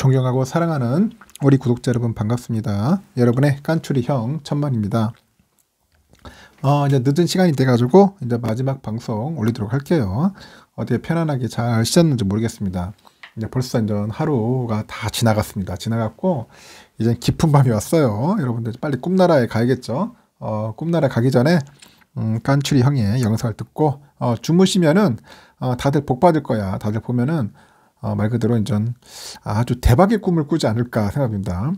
존경하고 사랑하는 우리 구독자 여러분 반갑습니다. 여러분의 깐추리 형 천만입니다. 어, 이제 늦은 시간이 돼가지고 이제 마지막 방송 올리도록 할게요. 어떻게 편안하게 잘 쉬셨는지 모르겠습니다. 이제 벌써 이제 하루가 다 지나갔습니다. 지나갔고 이제 깊은 밤이 왔어요. 여러분들 빨리 꿈나라에 가야겠죠. 어, 꿈나라 가기 전에 음, 깐추리 형의 영상을 듣고 어, 주무시면은 어, 다들 복 받을 거야. 다들 보면은 어, 말 그대로 이제 아주 대박의 꿈을 꾸지 않을까 생각합니다. 음,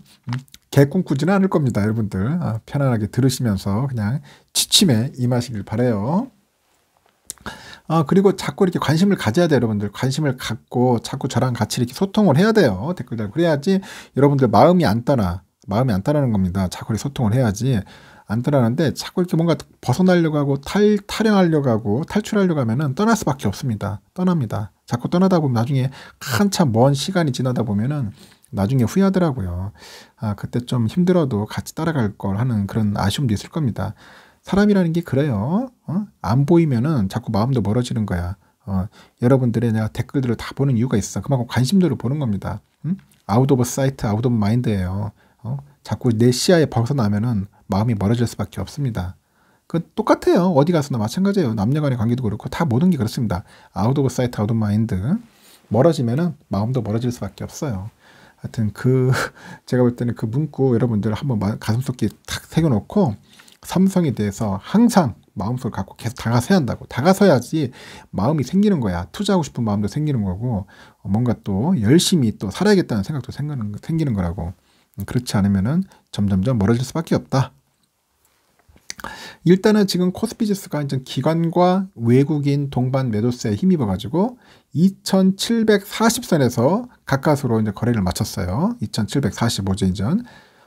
개꿈 꾸지는 않을 겁니다, 여러분들. 아, 편안하게 들으시면서 그냥 지침에 임하시길 바래요. 아, 그리고 자꾸 이렇게 관심을 가져야 돼요, 여러분들. 관심을 갖고 자꾸 저랑 같이 이렇게 소통을 해야 돼요. 댓글 달. 고 그래야지 여러분들 마음이 안 떠나. 마음이 안 떠나는 겁니다. 자꾸 이렇게 소통을 해야지. 안더라는데 자꾸 이렇게 뭔가 벗어나려고 하고 탈, 탈영하려고 하고 탈출하려고 하면은 떠날 수밖에 없습니다. 떠납니다. 자꾸 떠나다 보면 나중에 한참 먼 시간이 지나다 보면은 나중에 후회하더라고요. 아, 그때 좀 힘들어도 같이 따라갈 걸 하는 그런 아쉬움도 있을 겁니다. 사람이라는 게 그래요. 어? 안 보이면은 자꾸 마음도 멀어지는 거야. 어, 여러분들의 내가 댓글들을 다 보는 이유가 있어. 그만큼 관심들을 보는 겁니다. 응? 아웃 오브 사이트, 아웃 오브 마인드예요. 어? 자꾸 내 시야에 벗어나면은 마음이 멀어질 수밖에 없습니다. 그 똑같아요. 어디 가서나 마찬가지예요. 남녀간의 관계도 그렇고 다 모든 게 그렇습니다. 아웃 오브 사이트 아웃 오브 마인드 멀어지면은 마음도 멀어질 수밖에 없어요. 하여튼 그 제가 볼 때는 그 문구 여러분들 한번 가슴속 깊탁 새겨놓고 삼성에 대해서 항상 마음속을 갖고 계속 다가서야 한다고 다가서야지 마음이 생기는 거야 투자하고 싶은 마음도 생기는 거고 뭔가 또 열심히 또 살아야겠다는 생각도 생기는, 거라고 그렇지 않으면은 점점점 멀어질 수밖에 없다 일단은 지금 코스피 지수가 이제 기관과 외국인 동반 매도세에 힘입어 가지고 2740선에서 가까스로 이제 거래를 마쳤어요. 2745제 이전.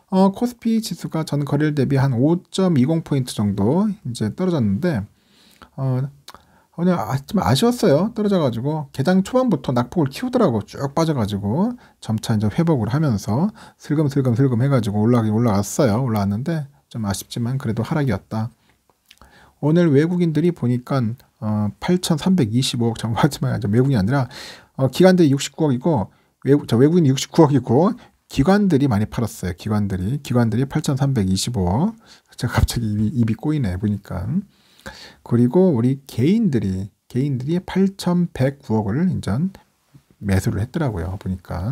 어, 코스피 지수가 전 거래일 대비 한 5.20포인트 정도 이제 떨어졌는데 어, 그냥 아, 좀 아쉬웠어요. 떨어져가지고 개장 초반부터 낙폭을 키우더라고 쭉 빠져가지고 점차 이제 회복을 하면서 슬금슬금 슬금 해가지고 올라가긴 올라갔어요. 올라왔는데 좀 아쉽지만 그래도 하락이었다. 오늘 외국인들이 보니까 어, 8,325억 정부하지만 외국인이 아니라 어, 기관들이 69억이고 외국, 저 외국인이 69억이고 기관들이 많이 팔았어요. 기관들이 기관들이 8,325억. 제가 갑자기 입이, 입이 꼬이네 보니까. 그리고 우리 개인들이 개인들이 8,109억을 인전 매수를 했더라고요. 보니까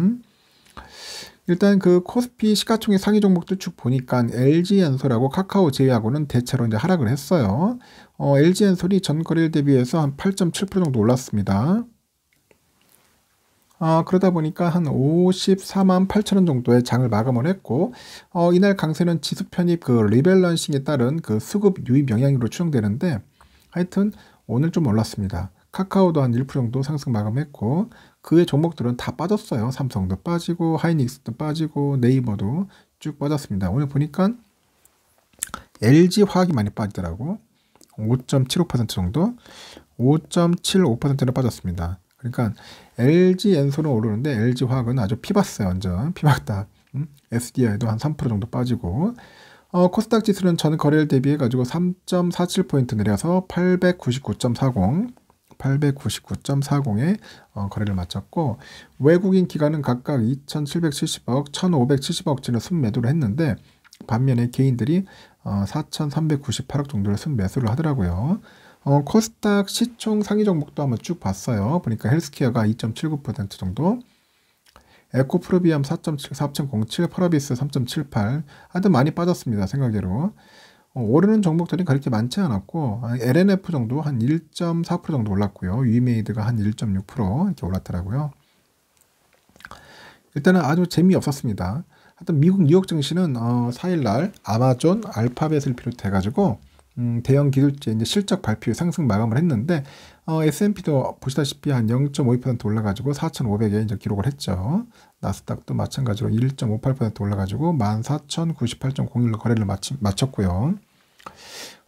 일단 그 코스피 시가총액 상위 종목들 쭉 보니까 LG엔솔하고 카카오 제외하고는 대체로 이제 하락을 했어요. 어, LG엔솔이 전거래일 대비해서 한 8.7% 정도 올랐습니다. 어, 그러다 보니까 한 54만 8천 원 정도의 장을 마감을 했고 어, 이날 강세는 지수 편입 그 리밸런싱에 따른 그 수급 유입 영향으로 추정되는데 하여튼 오늘 좀 올랐습니다. 카카오도 한 1% 정도 상승 마감했고 그의 종목들은 다 빠졌어요. 삼성도 빠지고 하이닉스도 빠지고 네이버도 쭉 빠졌습니다. 오늘 보니까 LG 화학이 많이 빠지더라고. 5.75% 정도 5.75%나 빠졌습니다. 그러니까 LG 엔솔은 오르는데 LG 화학은 아주 피봤어요. 완전 피봤다. 음? SDI도 한 3% 정도 빠지고 어, 코스닥 지수는 전 거래일 대비해 가지고 3.47포인트 내려서 899.40 899.40에 어, 거래를 마쳤고 외국인 기관은 각각 2,770억, 1,570억 치는 순매도를 했는데 반면에 개인들이 어, 4,398억 정도를 순매수를 하더라고요. 어, 코스닥 시총 상위 종목도 한번 쭉 봤어요. 보니까 헬스케어가 2.79% 정도, 에코프로비엄 4.7, 4.07, 퍼라비스 3.78, 하여튼 많이 빠졌습니다. 생각대로. 어, 오르는 종목들이 그렇게 많지 않았고 LNF 정도 한 1.4% 정도 올랐고요. 위메이드가 한 1.6% 이렇게 올랐더라고요. 일단은 아주 재미없었습니다. 하여튼 미국 뉴욕 증시는 어, 4일날 아마존, 알파벳을 비롯해가지고 음, 대형 기술제 이제 실적 발표 상승 마감을 했는데 어, S&P도 보시다시피 한 0.52% 올라가지고 4,500에 이제 기록을 했죠. 나스닥도 마찬가지로 1.58% 올라가지고 14,098.01로 거래를 마치, 마쳤고요.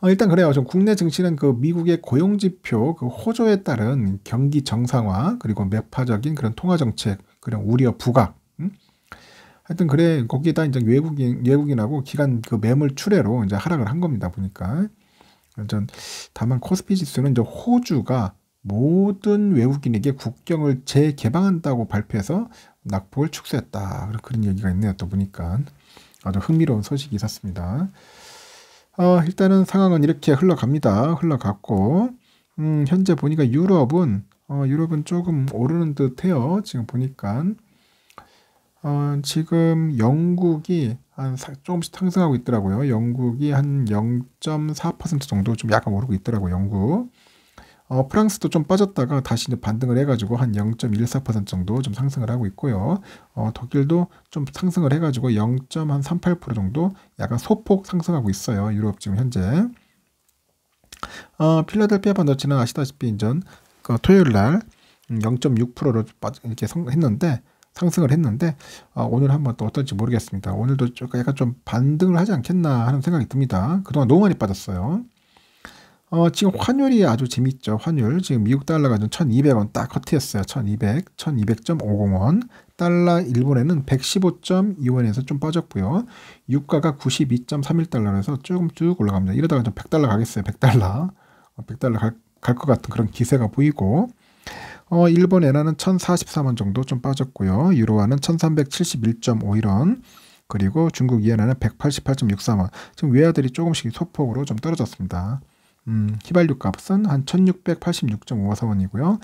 어, 일단 그래요. 좀 국내 증시는 그 미국의 고용 지표 그 호조에 따른 경기 정상화 그리고 매파적인 그런 통화 정책 그런 우려 부각 음? 하여튼 그래 거기에다 이제 외국인 외국인하고 기간 그 매물 출회로 이제 하락을 한 겁니다 보니까 전 다만 코스피 지수는 이제 호주가 모든 외국인에게 국경을 재개방한다고 발표해서 낙폭을 축소했다 그런 얘기가 있네요 또 보니까 아주 흥미로운 소식이 있었습니다. 어, 일단은 상황은 이렇게 흘러갑니다. 흘러갔고 음, 현재 보니까 유럽은 어, 유럽은 조금 오르는 듯해요. 지금 보니까 어, 지금 영국이 한 사, 조금씩 상승하고 있더라고요. 영국이 한 0.4% 정도 좀 약간 오르고 있더라고요. 영국 어, 프랑스도 좀 빠졌다가 다시 이제 반등을 해가지고 한 0.14% 정도 좀 상승을 하고 있고요. 어, 독일도 좀 상승을 해가지고 0.38% 정도 약간 소폭 상승하고 있어요. 유럽 지금 현재. 어, 필라델피아 반도체는 아시다시피 인전 그 토요일 날 0.6%로 이렇게 성, 했는데 상승을 했는데 어, 오늘 한번 또 어떨지 모르겠습니다. 오늘도 약간 좀 반등을 하지 않겠나 하는 생각이 듭니다. 그동안 너무 많이 빠졌어요. 어, 지금 환율이 아주 재밌죠. 환율. 지금 미국 달러가 좀 1200원 딱 커트였어요. 1200, 1200.50원. 달러 일본에는 115.2원에서 좀 빠졌고요. 유가가 92.31달러라서 조금 쭉 올라갑니다. 이러다가 좀 100달러 가겠어요. 100달러. 100달러 어, 갈것 같은 그런 기세가 보이고 어, 일본 엔화는 1043원 정도 좀 빠졌고요. 유로화는 1371.51원. 그리고 중국 이엔화는 188.63원. 지금 외화들이 조금씩 소폭으로 좀 떨어졌습니다. 음, 휘발유 값은 한 1686.54원이고요.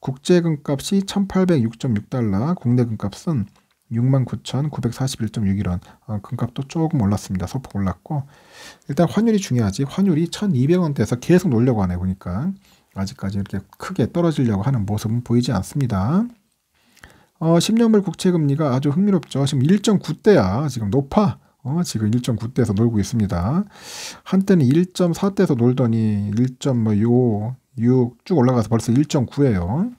국제 금값이 1806.6달러, 국내 금값은 69,941.61원. 어, 금값도 조금 올랐습니다. 소폭 올랐고 일단 환율이 중요하지. 환율이 1,200원대에서 계속 놀려고 하네 보니까 아직까지 이렇게 크게 떨어지려고 하는 모습은 보이지 않습니다. 어, 10년물 국채 금리가 아주 흥미롭죠. 지금 1.9대야. 지금 높아. 어, 지금 1.9대에서 놀고 있습니다. 한때는 1.4대에서 놀더니 1.6, 뭐 쭉 올라가서 벌써 1.9예요.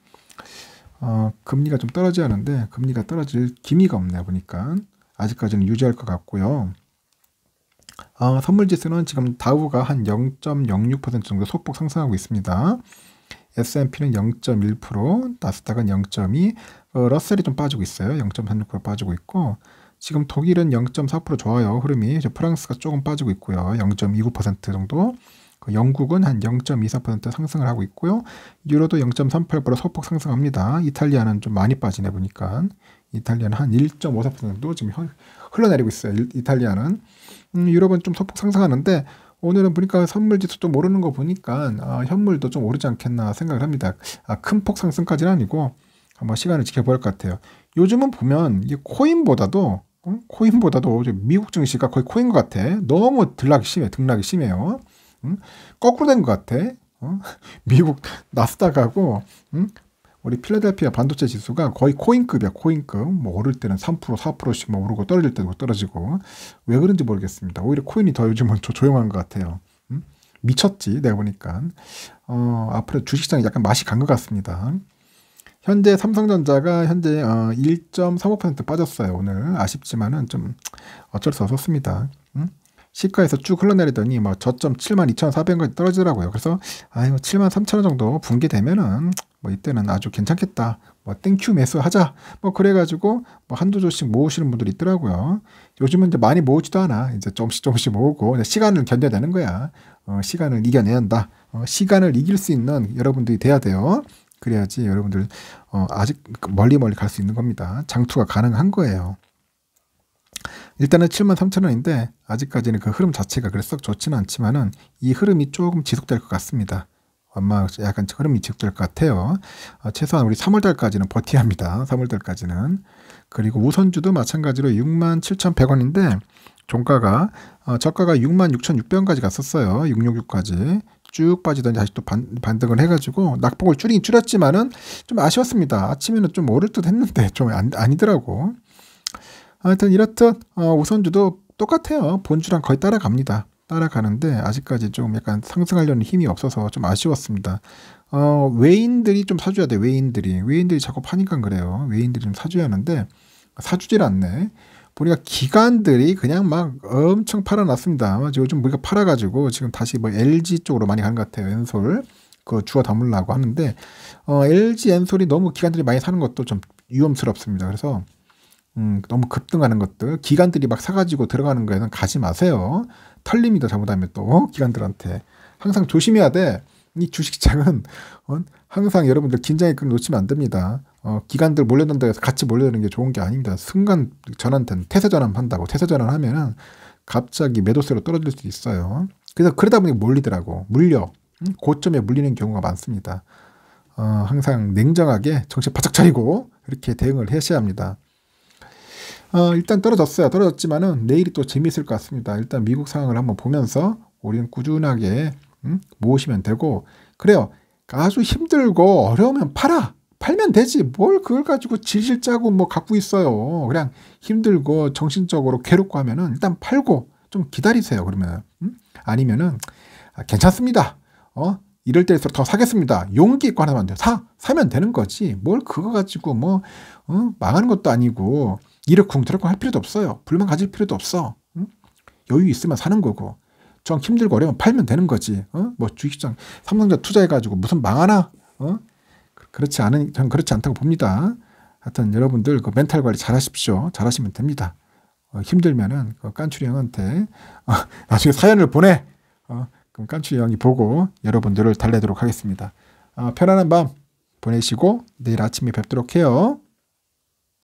어, 금리가 좀떨어지야 하는데 금리가 떨어질 기미가 없네요. 보니까 아직까지는 유지할 것 같고요. 어, 아, 선물지수는 지금 다우가 한 0.06% 정도 소폭 상승하고 있습니다. S&P는 0.1%, 나스닥은 0.2, 어, 러셀이 좀 빠지고 있어요. 0.36% 빠지고 있고 지금 독일은 0.4% 좋아요. 흐름이 프랑스가 조금 빠지고 있고요. 0.29% 정도. 그 영국은 한 0.24% 상승을 하고 있고요. 유로도 0.38% 소폭 상승합니다. 이탈리아는 좀 많이 빠지네 보니까 이탈리아는 한 1.54% 정도 지금 흘러내리고 있어요. 이탈리아는 음, 유럽은 좀 소폭 상승하는데 오늘은 보니까 선물지수 좀 오르는 거 보니까 아, 현물도 좀 오르지 않겠나 생각을 합니다. 아, 큰 폭 상승까지는 아니고 한번 시간을 지켜볼 것 같아요. 요즘은 보면 이게 코인보다도 어? 코인보다도 미국 증시가 거의 코인 것 같아. 너무 들락이 심해, 등락이 심해요. 응? 거꾸로 된 것 같아. 어? 미국 나스닥하고 응? 우리 필라델피아 반도체 지수가 거의 코인급이야, 코인급. 뭐 오를 때는 3%, 4%씩 뭐 오르고 떨어질 때도 떨어지고. 왜 그런지 모르겠습니다. 오히려 코인이 더 요즘은 조, 조용한 것 같아요. 응? 미쳤지, 내가 보니까. 어, 앞으로 주식시장이 약간 맛이 간 것 같습니다. 현재 삼성전자가 현재 1.35% 어, 빠졌어요. 오늘 아쉽지만은 좀 어쩔 수 없었습니다. 응? 음? 시가에서 쭉 흘러내리더니 뭐 저점 72,400원까지 떨어지더라고요. 그래서 아유 73,000원 뭐 정도 붕괴되면은 뭐 이때는 아주 괜찮겠다. 뭐 땡큐 매수 하자. 뭐 그래가지고 뭐 한두 조씩 모으시는 분들이 있더라고요. 요즘은 이제 많이 모으지도 않아. 이제 조금씩 조금씩 모으고 시간을 견뎌야 되는 거야. 어, 시간을 이겨내야 한다. 어, 시간을 이길 수 있는 여러분들이 돼야 돼요. 그래야지 여러분들 어, 아직 그 멀리 멀리 갈 수 있는 겁니다. 장투가 가능한 거예요. 일단은 7만 3천 원인데 아직까지는 그 흐름 자체가 그래 썩 좋지는 않지만은 이 흐름이 조금 지속될 것 같습니다. 아마 약간 흐름이 지속될 것 같아요. 아, 최소한 우리 3월달까지는 버티야 합니다. 3월달까지는 그리고 우선주도 마찬가지로 6만 7,100원인데 종가가 어, 저가가 6만 6,600원까지 갔었어요. 666까지. 쭉 빠지더니 다시 또 반, 반등을 해가지고 낙폭을 줄이긴 줄였지만은 좀 아쉬웠습니다. 아침에는 좀 오를 듯 했는데 좀 안, 아니더라고. 하여튼 이렇듯 어, 우선주도 똑같아요. 본주랑 거의 따라갑니다. 따라가는데 아직까지 좀 약간 상승하려는 힘이 없어서 좀 아쉬웠습니다. 어, 외인들이 좀 사줘야 돼. 외인들이 외인들이 자꾸 파니까 그래요. 외인들이 좀 사줘야 하는데 사주질 않네. 보니까 기관들이 그냥 막 엄청 팔아놨습니다. 요즘 우리가 팔아가지고 지금 다시 뭐 LG 쪽으로 많이 가는 것 같아요. 왼솔. 그 주워 담으려고 하는데 어, LG 엔솔이 너무 기관들이 많이 사는 것도 좀 위험스럽습니다. 그래서 음, 너무 급등하는 것들 기관들이 막 사가지고 들어가는 거에는 가지 마세요. 털립니다. 잘못하면 또 기관들한테 항상 조심해야 돼. 이 주식장은 어, 항상 여러분들 긴장의 끈 놓치면 안 됩니다. 어, 기관들 몰려든다 해서 같이 몰려드는 게 좋은 게 아닙니다. 순간 전환된 태세 전환한다고 태세 전환하면은 갑자기 매도세로 떨어질 수 있어요. 그래서 그러다 보니 몰리더라고 물려 음, 고점에 물리는 경우가 많습니다. 어, 항상 냉정하게 정신 바짝 차리고 이렇게 대응을 해셔야 합니다. 어, 일단 떨어졌어요. 떨어졌지만은 내일이 또 재미있을 것 같습니다. 일단 미국 상황을 한번 보면서 우리는 꾸준하게 음? 모으시면 되고 그래요. 아주 힘들고 어려우면 팔아. 팔면 되지. 뭘 그걸 가지고 질질 짜고 뭐 갖고 있어요. 그냥 힘들고 정신적으로 괴롭고 하면은 일단 팔고 좀 기다리세요. 그러면 응? 아니면은 아, 괜찮습니다. 어? 이럴 때일수록 더 사겠습니다. 용기 있고 하나만 돼요. 사! 사면 되는 거지. 뭘 그거 가지고 뭐, 어? 망하는 것도 아니고, 일을 쿵트럭쿵 할 필요도 없어요. 불만 가질 필요도 없어. 응? 여유 있으면 사는 거고. 정 힘들고 어려면 팔면 되는 거지. 어? 뭐 주식장 삼성전자 투자해가지고 무슨 망하나? 어? 그, 그렇지 않은 전 그렇지 않다고 봅니다. 하여튼 여러분들 그 멘탈 관리 잘하십시오. 잘하시면 됩니다. 어, 힘들면은 그 깐추리 형한테 어, 나중에 사연을 보내. 어, 그럼 깐추리 형이 보고 여러분들을 달래도록 하겠습니다. 어, 편안한 밤 보내시고 내일 아침에 뵙도록 해요.